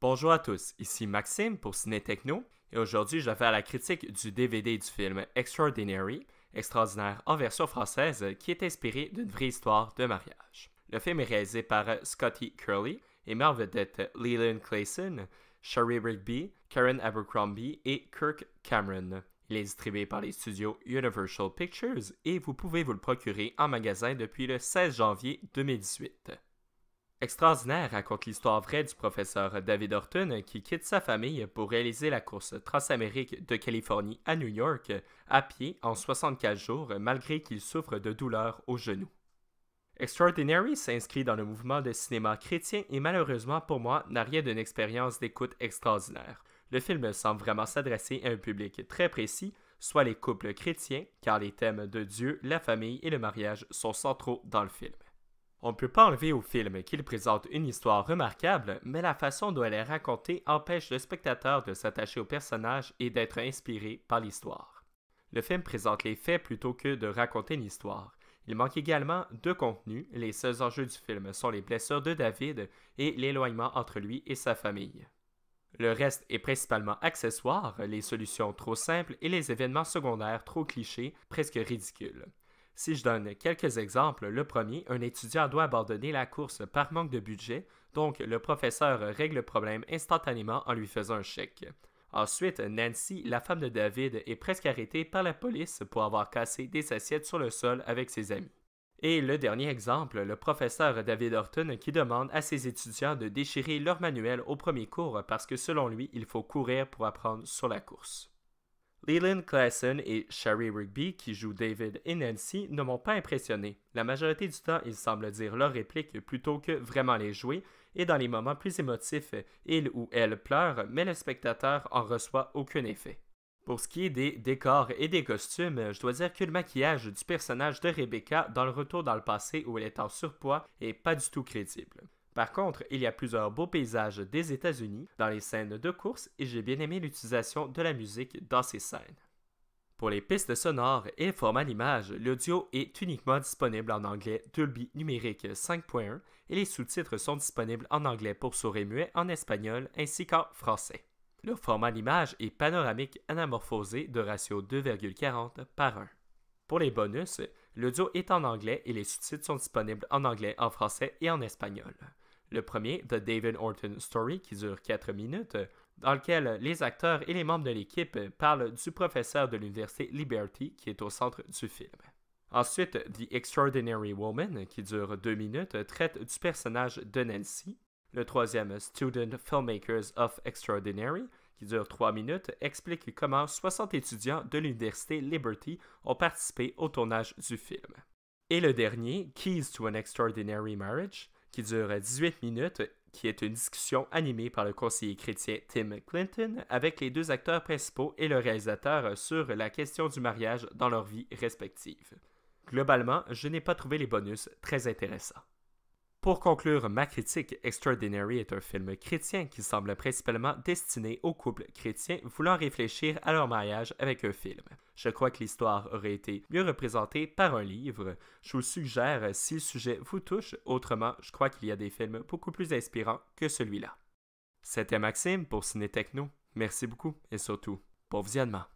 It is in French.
Bonjour à tous, ici Maxime pour Ciné Techno et aujourd'hui je vais faire la critique du DVD du film Extraordinary, extraordinaire en version française qui est inspiré d'une vraie histoire de mariage. Le film est réalisé par euh, Scotty Curley et met vedette euh, Leland Clayson, Sherry Rigby, Karen Abercrombie et Kirk Cameron. Il est distribué par les studios Universal Pictures et vous pouvez vous le procurer en magasin depuis le 16 janvier 2018. Extraordinaire raconte l'histoire vraie du professeur David Orton qui quitte sa famille pour réaliser la course transamérique de Californie à New York à pied en 64 jours malgré qu'il souffre de douleurs au genou. Extraordinary s'inscrit dans le mouvement de cinéma chrétien et malheureusement pour moi n'a rien d'une expérience d'écoute extraordinaire. Le film semble vraiment s'adresser à un public très précis, soit les couples chrétiens, car les thèmes de Dieu, la famille et le mariage sont centraux dans le film. On ne peut pas enlever au film qu'il présente une histoire remarquable, mais la façon dont elle est racontée empêche le spectateur de s'attacher au personnage et d'être inspiré par l'histoire. Le film présente les faits plutôt que de raconter une histoire. Il manque également de contenu, les seuls enjeux du film sont les blessures de David et l'éloignement entre lui et sa famille. Le reste est principalement accessoire, les solutions trop simples et les événements secondaires trop clichés, presque ridicules. Si je donne quelques exemples, le premier, un étudiant doit abandonner la course par manque de budget, donc le professeur règle le problème instantanément en lui faisant un chèque. Ensuite, Nancy, la femme de David, est presque arrêtée par la police pour avoir cassé des assiettes sur le sol avec ses amis. Et le dernier exemple, le professeur David Horton qui demande à ses étudiants de déchirer leur manuel au premier cours parce que selon lui, il faut courir pour apprendre sur la course. Leland Classen et Sherry Rigby, qui jouent David et Nancy, ne m'ont pas impressionné. La majorité du temps, ils semblent dire leurs répliques plutôt que vraiment les jouer, et dans les moments plus émotifs, il ou elle pleure, mais le spectateur en reçoit aucun effet. Pour ce qui est des décors et des costumes, je dois dire que le maquillage du personnage de Rebecca dans le retour dans le passé où elle est en surpoids est pas du tout crédible. Par contre, il y a plusieurs beaux paysages des États-Unis dans les scènes de course et j'ai bien aimé l'utilisation de la musique dans ces scènes. Pour les pistes sonores et format d'image, l'audio est uniquement disponible en anglais Dolby numérique 5.1 et les sous-titres sont disponibles en anglais pour souris muet en espagnol ainsi qu'en français. Le format d'image est panoramique anamorphosé de ratio 2,40 par 1. Pour les bonus, l'audio est en anglais et les sous-titres sont disponibles en anglais, en français et en espagnol. Le premier, The David Orton Story, qui dure 4 minutes, dans lequel les acteurs et les membres de l'équipe parlent du professeur de l'université Liberty qui est au centre du film. Ensuite, The Extraordinary Woman, qui dure 2 minutes, traite du personnage de Nancy. Le troisième, Student Filmmakers of Extraordinary, qui dure 3 minutes, explique comment 60 étudiants de l'université Liberty ont participé au tournage du film. Et le dernier, Keys to an Extraordinary Marriage, qui dure 18 minutes, qui est une discussion animée par le conseiller chrétien Tim Clinton avec les deux acteurs principaux et le réalisateur sur la question du mariage dans leur vie respective. Globalement, je n'ai pas trouvé les bonus très intéressants. Pour conclure ma critique, Extraordinary est un film chrétien qui semble principalement destiné aux couples chrétiens voulant réfléchir à leur mariage avec un film. Je crois que l'histoire aurait été mieux représentée par un livre. Je vous suggère si le sujet vous touche, autrement, je crois qu'il y a des films beaucoup plus inspirants que celui-là. C'était Maxime pour Ciné Techno. Merci beaucoup et surtout, bon visionnement.